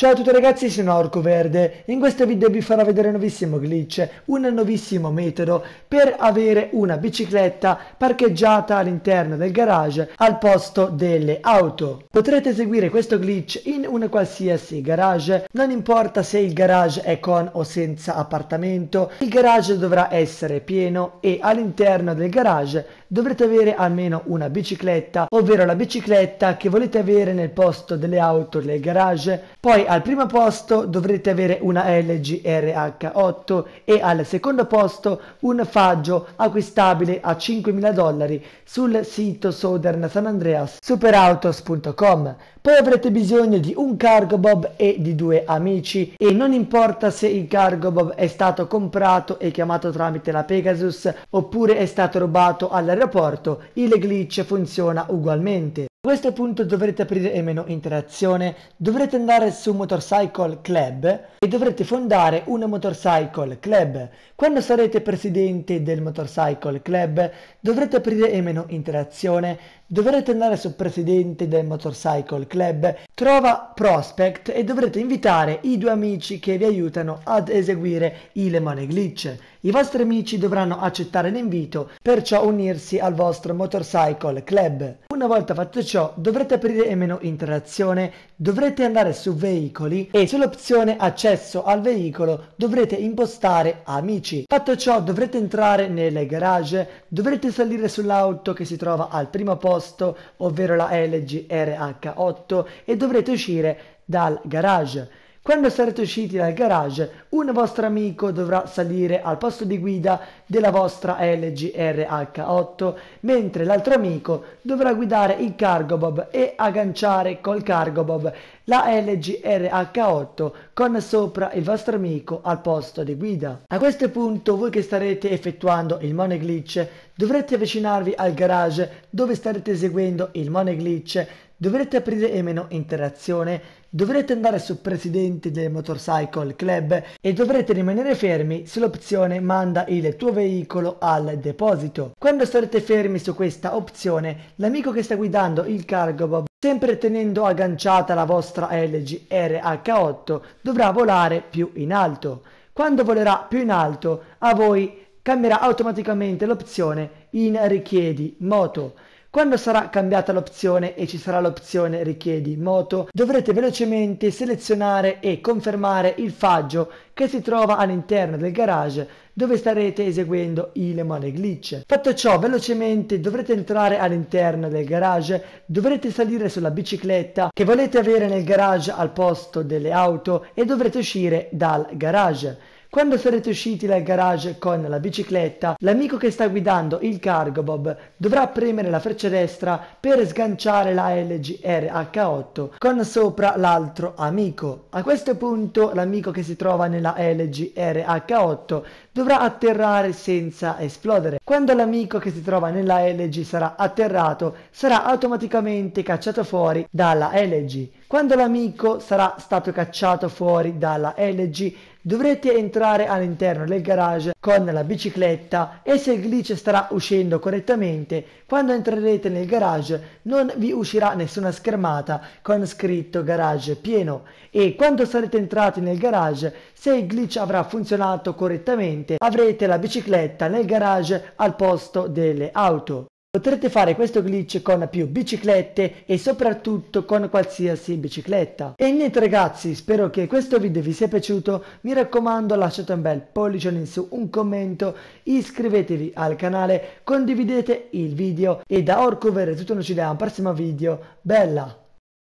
Ciao a tutti ragazzi, sono Orco Verde. In questo video vi farò vedere un nuovissimo glitch, un nuovissimo metodo per avere una bicicletta parcheggiata all'interno del garage al posto delle auto. Potrete eseguire questo glitch in un qualsiasi garage, non importa se il garage è con o senza appartamento, il garage dovrà essere pieno e all'interno del garage dovrete avere almeno una bicicletta, ovvero la bicicletta che volete avere nel posto delle auto nel garage. Poi al primo posto dovrete avere una LG RH8 e al secondo posto un faggio acquistabile a 5.000 dollari sul sito Southern San Andreas superautos.com. Poi avrete bisogno di un cargo bob e di due amici e non importa se il cargo bob è stato comprato e chiamato tramite la Pegasus oppure è stato rubato alla rapporto, il glitch funziona ugualmente. A questo punto dovrete aprire il menu interazione, dovrete andare su Motorcycle Club e dovrete fondare un Motorcycle Club. Quando sarete presidente del Motorcycle Club dovrete aprire il menu interazione, dovrete andare sul presidente del Motorcycle Club, trova Prospect e dovrete invitare i due amici che vi aiutano ad eseguire i Le Glitch. I vostri amici dovranno accettare l'invito, perciò unirsi al vostro Motorcycle Club. Una volta fatto ciò dovrete aprire il menu interazione, dovrete andare su veicoli e sull'opzione accesso al veicolo dovrete impostare amici. Fatto ciò dovrete entrare nelle garage, dovrete salire sull'auto che si trova al primo posto posto, ovvero la LG RH8 e dovrete uscire dal garage. Quando sarete usciti dal garage, un vostro amico dovrà salire al posto di guida della vostra LG RH8, mentre l'altro amico dovrà guidare il cargo bob e agganciare col cargo bob la LG RH8 con sopra il vostro amico al posto di guida. A questo punto voi che starete effettuando il money glitch, dovrete avvicinarvi al garage dove starete eseguendo il money moneglitch, dovrete aprire e meno interazione dovrete andare su Presidenti del Motorcycle Club e dovrete rimanere fermi sull'opzione Manda il tuo veicolo al deposito. Quando sarete fermi su questa opzione, l'amico che sta guidando il cargo Bob sempre tenendo agganciata la vostra LG RH8 dovrà volare più in alto. Quando volerà più in alto a voi cambierà automaticamente l'opzione in richiedi moto quando sarà cambiata l'opzione e ci sarà l'opzione richiedi moto, dovrete velocemente selezionare e confermare il faggio che si trova all'interno del garage dove starete eseguendo il money glitch. Fatto ciò, velocemente dovrete entrare all'interno del garage, dovrete salire sulla bicicletta che volete avere nel garage al posto delle auto e dovrete uscire dal garage. Quando sarete usciti dal garage con la bicicletta, l'amico che sta guidando il cargo bob dovrà premere la freccia destra per sganciare la LG rh 8 con sopra l'altro amico. A questo punto l'amico che si trova nella LG rh 8 dovrà atterrare senza esplodere. Quando l'amico che si trova nella LG sarà atterrato, sarà automaticamente cacciato fuori dalla LG. Quando l'amico sarà stato cacciato fuori dalla LG, dovrete entrare all'interno del garage con la bicicletta e se il glitch starà uscendo correttamente quando entrerete nel garage non vi uscirà nessuna schermata con scritto garage pieno e quando sarete entrati nel garage se il glitch avrà funzionato correttamente avrete la bicicletta nel garage al posto delle auto Potrete fare questo glitch con più biciclette e soprattutto con qualsiasi bicicletta. E niente ragazzi, spero che questo video vi sia piaciuto, mi raccomando lasciate un bel pollice in su, un commento, iscrivetevi al canale, condividete il video e da Orcover è tutto, noi ci vediamo al prossimo video, bella!